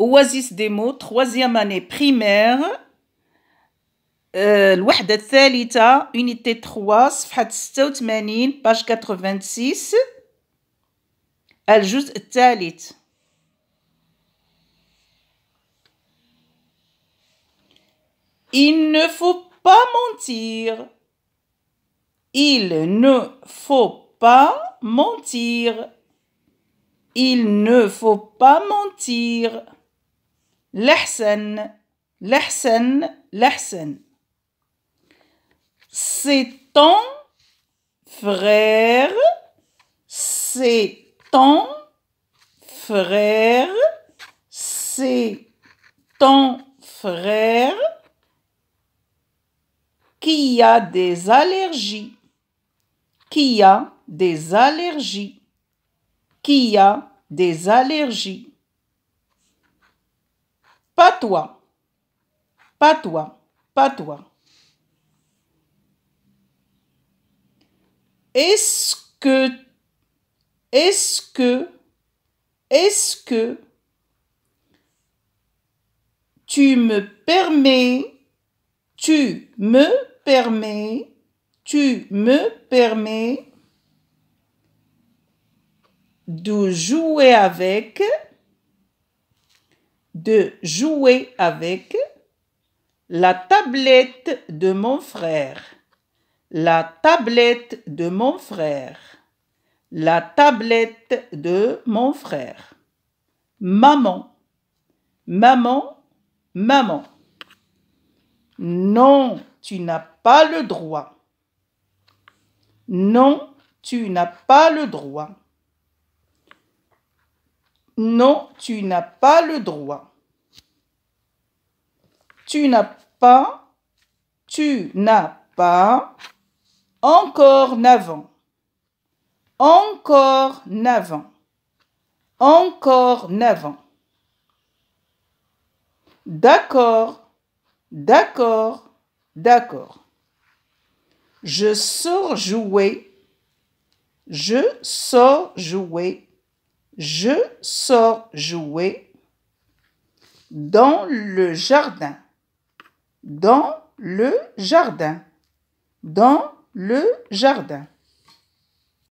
Oasis des mots, troisième année primaire. euh, thalita, unité 3 page 86 page 86 الجزء thalit. Il ne faut pas mentir. Il ne faut pas mentir. Il ne faut pas mentir l'ahsan, l'ahsan, l'ahsan. C'est ton frère, c'est ton frère, c'est ton frère qui a des allergies, qui a des allergies, qui a des allergies toi. Pas toi. Pas toi. Est-ce que, est-ce que, est-ce que tu me permets, tu me permets, tu me permets de jouer avec de jouer avec la tablette de mon frère, la tablette de mon frère, la tablette de mon frère. Maman, maman, maman. Non, tu n'as pas le droit. Non, tu n'as pas le droit. Non, tu n'as pas le droit tu n'as pas, tu n'as pas, encore n'avant, encore n'avant, encore n'avant. D'accord, d'accord, d'accord. Je sors jouer, je sors jouer, je sors jouer dans le jardin dans le jardin, dans le jardin.